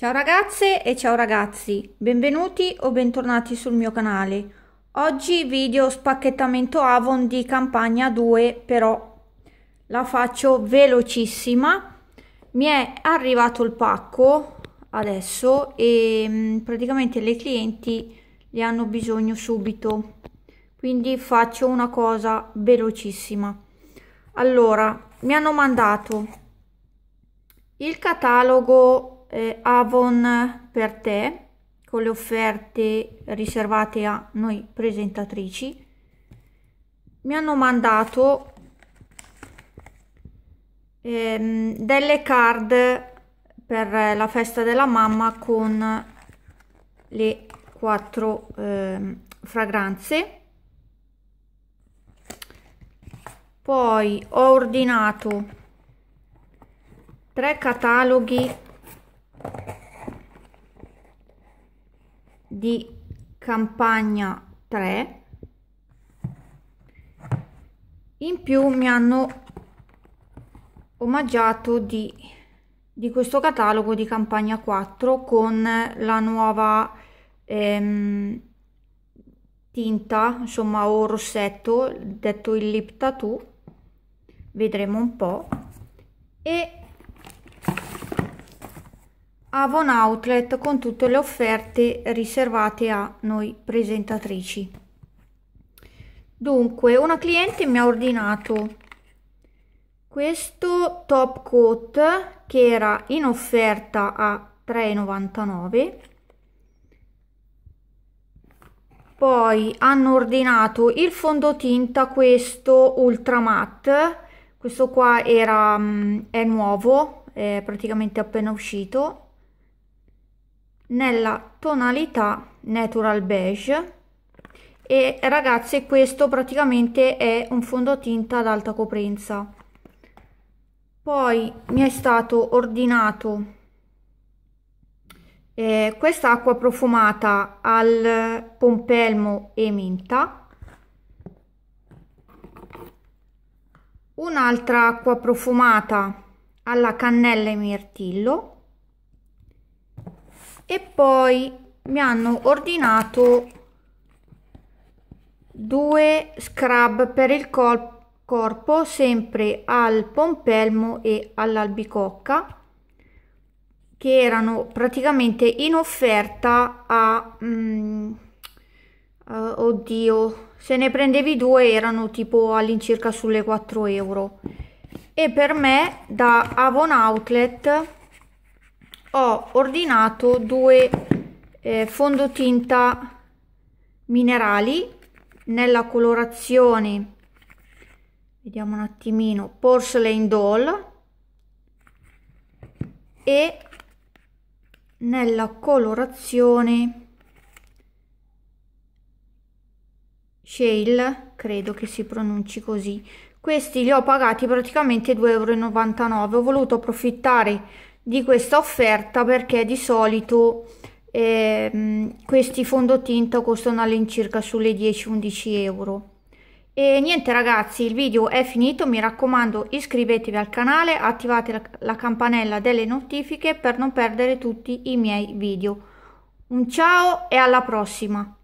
Ciao ragazze e ciao ragazzi, benvenuti o bentornati sul mio canale. Oggi video spacchettamento Avon di campagna 2, però la faccio velocissima. Mi è arrivato il pacco adesso e mm, praticamente le clienti le hanno bisogno subito. Quindi faccio una cosa velocissima. Allora, mi hanno mandato il catalogo eh, Avon per te con le offerte riservate a noi presentatrici mi hanno mandato ehm, delle card per la festa della mamma con le quattro ehm, fragranze poi ho ordinato tre cataloghi di campagna 3 in più mi hanno omaggiato di, di questo catalogo di campagna 4 con la nuova ehm, tinta insomma o rossetto detto il lip tattoo vedremo un po' e Avon Outlet con tutte le offerte riservate a noi presentatrici. Dunque, una cliente mi ha ordinato questo top coat che era in offerta a 3,99. Poi hanno ordinato il fondotinta questo ultra matte, questo qua era, mm, è nuovo, è praticamente appena uscito nella tonalità natural beige e ragazze questo praticamente è un fondotinta ad alta coprenza poi mi è stato ordinato eh, questa acqua profumata al pompelmo e menta un'altra acqua profumata alla cannella e mirtillo e poi mi hanno ordinato due scrub per il corpo sempre al pompelmo e all'albicocca che erano praticamente in offerta a mm, uh, oddio se ne prendevi due erano tipo all'incirca sulle 4 euro e per me da avon outlet ho ordinato due eh, fondotinta minerali nella colorazione vediamo un attimino porcelain doll e nella colorazione shale credo che si pronunci così questi li ho pagati praticamente 2,99 euro ho voluto approfittare di questa offerta perché di solito eh, questi fondotinta costano all'incirca sulle 10-11 euro. E niente ragazzi, il video è finito, mi raccomando iscrivetevi al canale, attivate la, campanella delle notifiche per non perdere tutti i miei video. Un ciao e alla prossima!